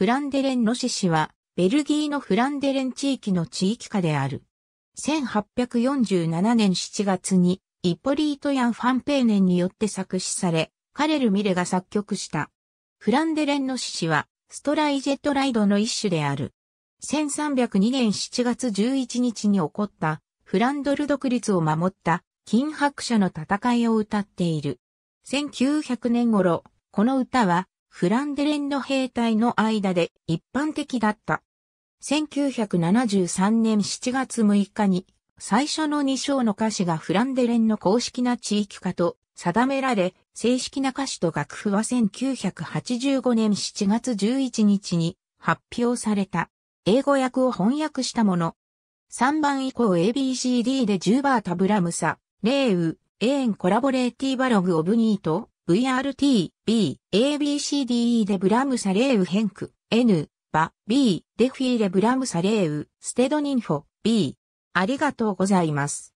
フランデレンロシシは、ベルギーのフランデレン地域の地域下である。1847年7月に、イポリート・ヤン・ファンペーネンによって作詞され、カレル・ミレが作曲した。フランデレンロシシは、ストライジェットライドの一種である。1302年7月11日に起こった、フランドル独立を守った、金白者の戦いを歌っている。1900年頃、この歌は、フランデレンの兵隊の間で一般的だった。1973年7月6日に最初の2章の歌詞がフランデレンの公式な地域化と定められ、正式な歌詞と楽譜は1985年7月11日に発表された。英語訳を翻訳したもの。3番以降 ABCD で10バータブラムサ、レーウ、エーンコラボレーティーバログオブニート、VRT、B、ABCDE でブラムサレーウヘンク、N、バ、B、デフィーレブラムサレーウ、ステドニンフォ、B。ありがとうございます。